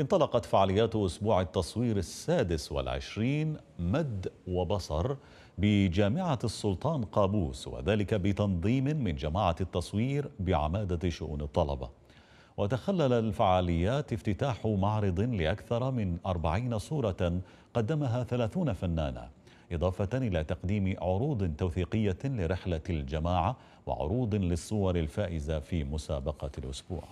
انطلقت فعاليات أسبوع التصوير السادس والعشرين مد وبصر بجامعة السلطان قابوس وذلك بتنظيم من جماعة التصوير بعمادة شؤون الطلبة وتخلل الفعاليات افتتاح معرض لأكثر من أربعين صورة قدمها ثلاثون فنانة إضافة إلى تقديم عروض توثيقية لرحلة الجماعة وعروض للصور الفائزة في مسابقة الأسبوع